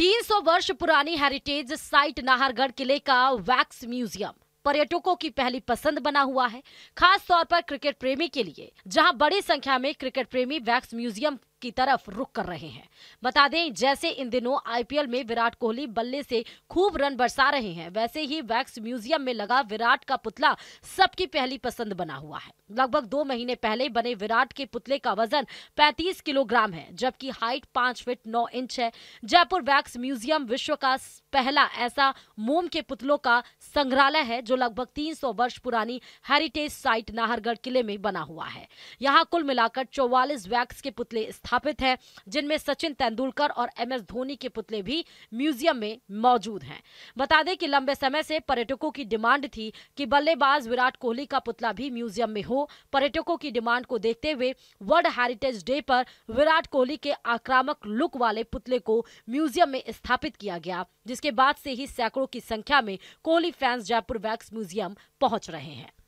300 वर्ष पुरानी heritage site Nahargarh किले का वैक्स म्यूजियम पर्यटकों की पहली पसंद बना हुआ है खास तौर पर क्रिकेट प्रेमी के लिए जहां बड़ी संख्या में क्रिकेट प्रेमी वैक्स म्यूजियम की तरफ रुक कर रहे हैं बता दें जैसे इन दिनों आईपीएल में विराट कोहली बल्ले से खूब रन बरसा रहे हैं वैसे ही वैक्स म्यूजियम में लगा विराट का पुतला सबकी पहली पसंद बना हुआ है लगभग दो महीने पहले बने विराट के पुतले का वजन 35 किलोग्राम है जबकि हाइट 5 फीट 9 इंच है जयपुर वैक्स म्यूजियम विश्व का पहला ऐसा मोम के पुतलों का संग्रहालय है जो लगभग 300 वर्ष पुरानी हेरिटेज साइट नाहरगढ़ किले में बना हुआ है यहाँ कुल मिलाकर चौवालिस वैक्स के पुतले स्थापित है जिनमें सचिन तेंदुलकर और एम एस धोनी के पुतले भी म्यूजियम में मौजूद हैं बता दें कि लंबे समय से पर्यटकों की डिमांड थी कि बल्लेबाज विराट कोहली का पुतला भी म्यूजियम में हो पर्यटकों की डिमांड को देखते हुए वर्ल्ड हेरिटेज डे पर विराट कोहली के आक्रामक लुक वाले पुतले को म्यूजियम में स्थापित किया गया जिसके बाद से ही सैकड़ों की संख्या में Kohli fans Jaipur wax museum पहुंच रहे हैं